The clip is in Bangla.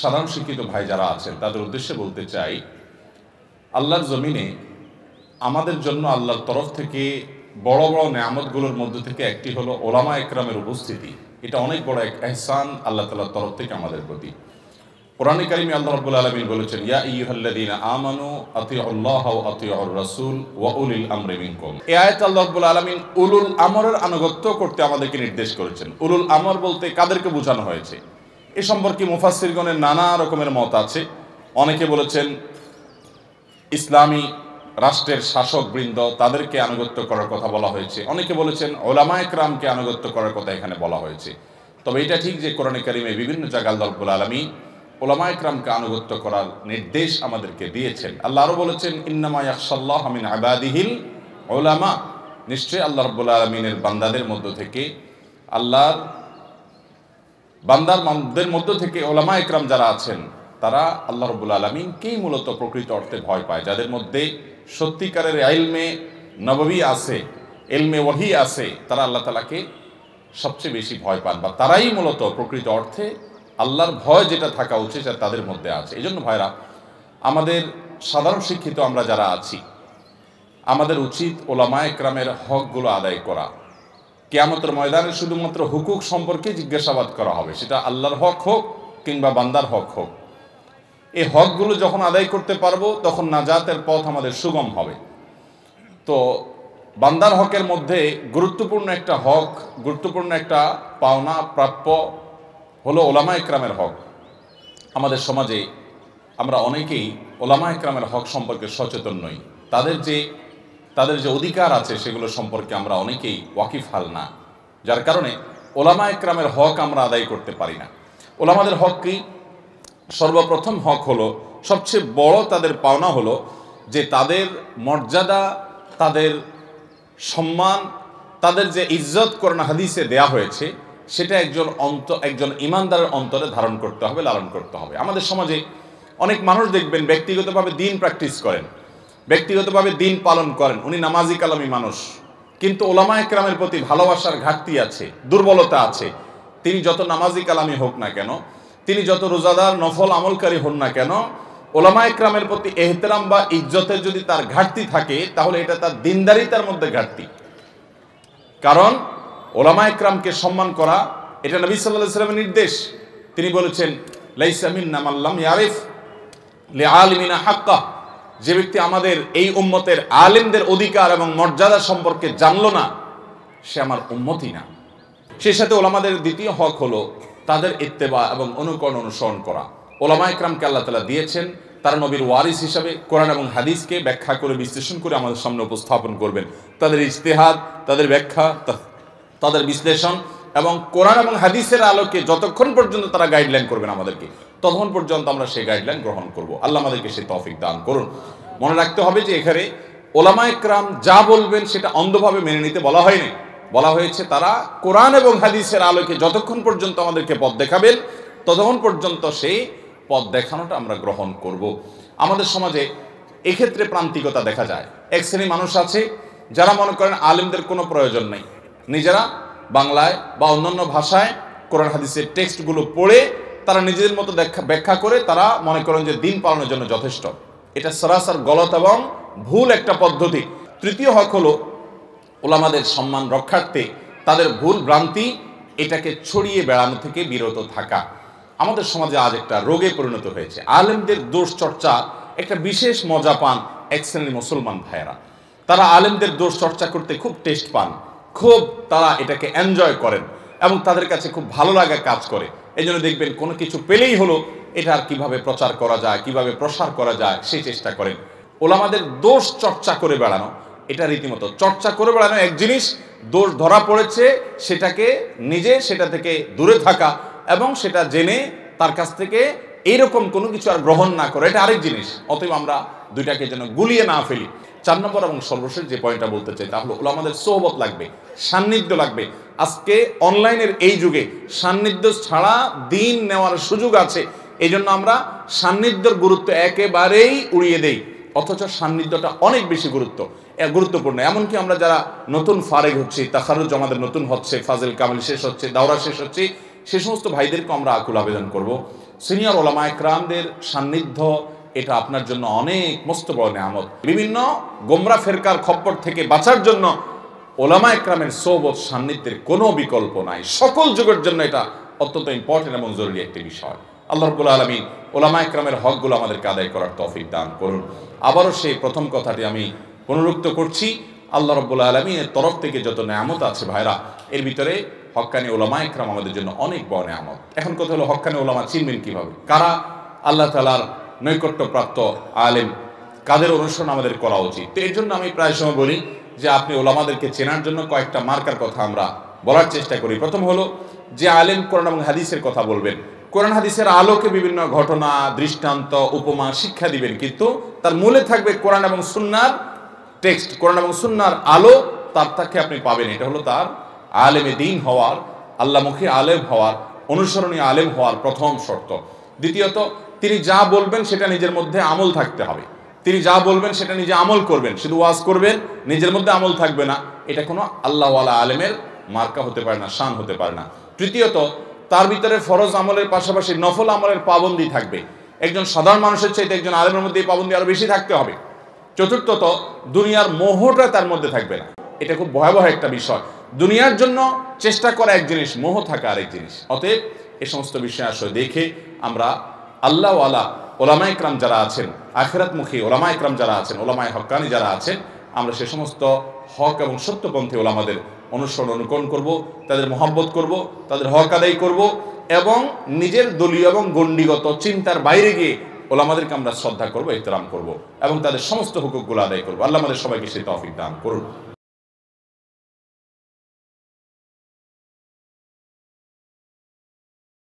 সাধারণ শিক্ষিত ভাই যারা আছেন তাদের উদ্দেশ্যে বলতে চাই আল্লাহর জমিনে আমাদের জন্য আল্লাহর তরফ থেকে বড় বড় নেয়ামতগুলোর মধ্যে থেকে একটি হলো ওলামা একরামের উপস্থিতি এটা অনেক বড় এক এহসান আল্লাহ তালার তরফ থেকে আমাদের প্রতি পুরানি কারিমে আল্লাহ রাব্বুল আলামিন বলেছেন ইয়া আইয়ুহাল্লাযীনা আমানু আতিউল্লাহ ওয়া আতিউর রাসূল ওয়া উলিল আমরি কম এই আয়াত আল্লাহ রাব্বুল আলামিন উলুল আমরের আনুগত্য করতে আমাদেরকে নির্দেশ করেছেন উলুল আমর বলতে কাদেরকে বোঝানো হয়েছে এ সম্পর্কে মুফাসিরগণের নানা রকমের মত আছে অনেকে বলেছেন ইসলামী রাষ্ট্রের শাসক বৃন্দ তাদেরকে আনুগত্য করার কথা বলা হয়েছে অনেকে বলেছেন ওলামা আনুগত্য করার কথা এখানে বলা হয়েছে তবে এটা ঠিক যে কোরআনে কারিমে বিভিন্ন জাগাল দলবুল আলমী ওলামা আনুগত্য করার নির্দেশ আমাদেরকে দিয়েছেন আল্লাহ আরও বলেছেন ইন্নামা ইয়াকসাল্লাহ মিন আবাদিহিল ওলামা নিশ্চয়ই আল্লাহ রব্বুল আলমিনের বান্দাদের মধ্য থেকে আল্লাহর বান্দার মানদের মধ্যে থেকে ওলামা একরাম যারা আছেন তারা আল্লাহ রবুল আলমিনকেই মূলত প্রকৃত অর্থে ভয় পায় যাদের মধ্যে সত্যিকারের আইলমে নবী আছে এলমে ওহি আছে তারা আল্লাহ তালাকে সবচেয়ে বেশি ভয় পান বা তারাই মূলত প্রকৃত অর্থে আল্লাহর ভয় যেটা থাকা উচিত সেটা তাদের মধ্যে আছে এই জন্য ভাইরা আমাদের সাধারণ শিক্ষিত আমরা যারা আছি আমাদের উচিত ওলামা একরামের হকগুলো আদায় করা কেয়ামতের ময়দানে শুধুমাত্র হুকুক সম্পর্কে জিজ্ঞাসাবাদ করা হবে সেটা আল্লাহর হক হোক কিংবা বান্দার হক হোক এই হকগুলো যখন আদায় করতে পারবো তখন নাজাতের পথ আমাদের সুগম হবে তো বান্দার হকের মধ্যে গুরুত্বপূর্ণ একটা হক গুরুত্বপূর্ণ একটা পাওনা প্রাপ্য হলো ওলামা একরামের হক আমাদের সমাজে আমরা অনেকেই ওলামা একরামের হক সম্পর্কে সচেতন নই তাদের যে তাদের যে অধিকার আছে সেগুলো সম্পর্কে আমরা অনেকেই ওয়াকিফ হাল না যার কারণে ওলামা একরামের হক আমরা আদায় করতে পারি না ওলামাদের হক কি সর্বপ্রথম হক হলো সবচেয়ে বড় তাদের পাওনা হলো যে তাদের মর্যাদা তাদের সম্মান তাদের যে ইজ্জত করোনা হাদিসে দেয়া হয়েছে সেটা একজন অন্ত একজন ইমানদারের অন্তরে ধারণ করতে হবে লালন করতে হবে আমাদের সমাজে অনেক মানুষ দেখবেন ব্যক্তিগতভাবে দিন প্র্যাকটিস করেন ব্যক্তিগতভাবে দিন পালন করেন উনি নামাজি কালামী মানুষ কিন্তু ওলামা একরামের প্রতি ভালোবাসার ঘাটতি আছে দুর্বলতা আছে তিনি যত নামাজি কালামী হোক না কেন তিনি যত রোজাদার নফল আমলকারী হন না কেন ওলামা একরামের প্রতি এহতেরাম বা ইজ্জতের যদি তার ঘাটতি থাকে তাহলে এটা তার দিনদারিতার মধ্যে ঘাটতি কারণ ওলামা একরামকে সম্মান করা এটা নবী সাল্লাহ ইসলামের নির্দেশ তিনি বলেছেন লাইসামিন নামাল্লাম ইয়ারিফ লে আলমিনা হাক্কা যে ব্যক্তি আমাদের এই উম্মতের আলেমদের অধিকার এবং মর্যাদা সম্পর্কে জানলো না সে আমার উন্মতি না সেই সাথে ওলামাদের দ্বিতীয় হক হলো তাদের ইত্তেবা এবং অনুকরণ অনুসরণ করা ওলামা একরামকে আল্লাহ তালা দিয়েছেন তারা নবীর ওয়ারিস হিসাবে কোরআন এবং হাদিসকে ব্যাখ্যা করে বিশ্লেষণ করে আমাদের সামনে উপস্থাপন করবেন তাদের ইজতেহাদ তাদের ব্যাখ্যা তাদের বিশ্লেষণ এবং কোরআন এবং হাদিসের আলোকে যতক্ষণ পর্যন্ত তারা গাইডলাইন করবেন আমাদেরকে ততক্ষণ পর্যন্ত আমরা সেই গাইডলাইন গ্রহণ করব আল্লাহ আমাদেরকে সেই তফিক দান করুন মনে রাখতে হবে যে এখানে ওলামা একরাম যা বলবেন সেটা অন্ধভাবে মেনে নিতে বলা হয়নি বলা হয়েছে তারা কোরআন এবং হাদিসের আলোকে যতক্ষণ পর্যন্ত আমাদেরকে পথ দেখাবেন ততক্ষণ পর্যন্ত সেই পথ দেখানোটা আমরা গ্রহণ করব। আমাদের সমাজে এক্ষেত্রে প্রান্তিকতা দেখা যায় এক শ্রেণী মানুষ আছে যারা মনে করেন আলেমদের কোনো প্রয়োজন নেই নিজেরা বাংলায় বা অন্যান্য ভাষায় কোরআন হাদিসের টেক্সটগুলো পড়ে তারা নিজেদের মতো ব্যাখ্যা করে তারা মনে করেন যে দিন পালনের জন্য যথেষ্ট এটা সরাসর গলত এবং ভুল একটা পদ্ধতি তৃতীয় হক হলো ওলামাদের সম্মান রক্ষার্থে তাদের ভুল ভ্রান্তি এটাকে ছড়িয়ে বেড়ানো থেকে বিরত থাকা আমাদের সমাজে আজ একটা রোগে পরিণত হয়েছে আলেমদের দোষ চর্চা একটা বিশেষ মজা পান এক শ্রেণীর মুসলমান ভাইয়েরা তারা আলেমদের দোষ চর্চা করতে খুব টেস্ট পান খুব তারা এটাকে এনজয় করেন এবং তাদের কাছে খুব ভালো লাগা কাজ করে এই জন্য দেখবেন কোনো কিছু পেলেই হলো এটার কিভাবে প্রচার করা যায় কিভাবে প্রসার করা যায় সেই চেষ্টা করেন ওলামাদের দোষ চর্চা করে বেড়ানো এটা রীতিমতো চর্চা করে বেড়ানো এক জিনিস দোষ ধরা পড়েছে সেটাকে নিজে সেটা থেকে দূরে থাকা এবং সেটা জেনে তার কাছ থেকে এইরকম কোনো কিছু আর গ্রহণ না করে এটা আরেক জিনিস অতএব আমরা দুইটাকে যেন গুলিয়ে না ফেলি চার নম্বর এবং সর্বশেষ যে পয়েন্টটা বলতে চাই তাহলে ওগুলো আমাদের সোহবত লাগবে সান্নিধ্য লাগবে আজকে অনলাইনের এই যুগে সান্নিধ্য ছাড়া দিন নেওয়ার সুযোগ আছে এই জন্য আমরা সান্নিধ্যর গুরুত্ব একেবারেই উড়িয়ে দেই অথচ সান্নিধ্যটা অনেক বেশি গুরুত্ব গুরুত্বপূর্ণ এমনকি আমরা যারা নতুন ফারেক হচ্ছি তাখারুজ আমাদের নতুন হচ্ছে ফাজিল কামিল শেষ হচ্ছে দাওরা শেষ হচ্ছে সে সমস্ত ভাইদেরকে আমরা আকুল আবেদন করব সিনিয়র ওলামা একরামদের সান্নিধ্য এটা আপনার জন্য অনেক মস্ত বড় নেয়ামত বিভিন্ন গোমরা ফেরকার খপ্পর থেকে বাঁচার জন্য ওলামা একরামের সৌবত সান্নিধ্যের কোনো বিকল্প নাই সকল যুগের জন্য এটা অত্যন্ত ইম্পর্টেন্ট এবং জরুরি একটি বিষয় আল্লাহ আলমী ওলামা একরামের হকগুলো আমাদেরকে আদায় করার তফিক দান করুন আবারও সেই প্রথম কথাটি আমি পুনরুক্ত করছি আল্লাহ রব্বুল আলমীর এর তরফ থেকে যত নামত আছে ভাইরা এর ভিতরে হক্কানি ওলামা ইকরাম আমাদের জন্য অনেক বড় আমল এখন কথা হলো হকানি ওলামা চিনবেন কিভাবে কারা আল্লাহ তালার নৈকট্যপ্রাপ্ত আলেম কাদের অনুষ্ঠান আমাদের করা উচিত তো এর জন্য আমি প্রায় সময় বলি যে আপনি ওলামাদেরকে চেনার জন্য কয়েকটা মার্কার কথা আমরা বলার চেষ্টা করি প্রথম হলো যে আলেম কোরআন এবং হাদিসের কথা বলবেন কোরআন হাদিসের আলোকে বিভিন্ন ঘটনা দৃষ্টান্ত উপমা শিক্ষা দিবেন কিন্তু তার মূলে থাকবে কোরআন এবং সুন্নার টেক্সট কোরআন এবং সুন্নার আলো তার তাকে আপনি পাবেন এটা হলো তার আলেমে দিন হওয়ার আল্লামুখী আলেম হওয়ার অনুসরণীয় আলেম হওয়ার প্রথম শর্ত দ্বিতীয়ত তিনি যা বলবেন সেটা নিজের মধ্যে আমল থাকতে হবে তিনি যা বলবেন সেটা নিজে আমল করবেন শুধু ওয়াজ করবেন নিজের মধ্যে আমল থাকবে না এটা কোনো আল্লাহওয়ালা আলেমের মার্কা হতে পারে না শান হতে পারে না তৃতীয়ত তার ভিতরে ফরজ আমলের পাশাপাশি নফল আমলের পাবন্দি থাকবে একজন সাধারণ মানুষের চাইতে একজন আলেমের মধ্যে এই পাবন্দি আরও বেশি থাকতে হবে চতুর্থত দুনিয়ার মোহটা তার মধ্যে থাকবে না এটা খুব ভয়াবহ একটা বিষয় দুনিয়ার জন্য চেষ্টা করা এক জিনিস মোহ থাকা আরেক জিনিস অতএব এ সমস্ত বিষয় আসলে দেখে আমরা আল্লাহওয়ালা ওলামা ইকরাম যারা আছেন আখেরাতমুখী ওলামা ইকরাম যারা আছেন ওলামায় হকানি যারা আছেন আমরা সে সমস্ত হক এবং সত্যপন্থী ওলামাদের অনুসরণ অনুকরণ করব তাদের মোহাম্মত করব তাদের হক আদায় করব এবং নিজের দলীয় এবং গণ্ডিগত চিন্তার বাইরে গিয়ে ওলামাদেরকে আমরা শ্রদ্ধা করব ইতরাম করব এবং তাদের সমস্ত হুকুকগুলো আদায় করবো আল্লাহ আমাদের সবাইকে সেই তফিক দান করুন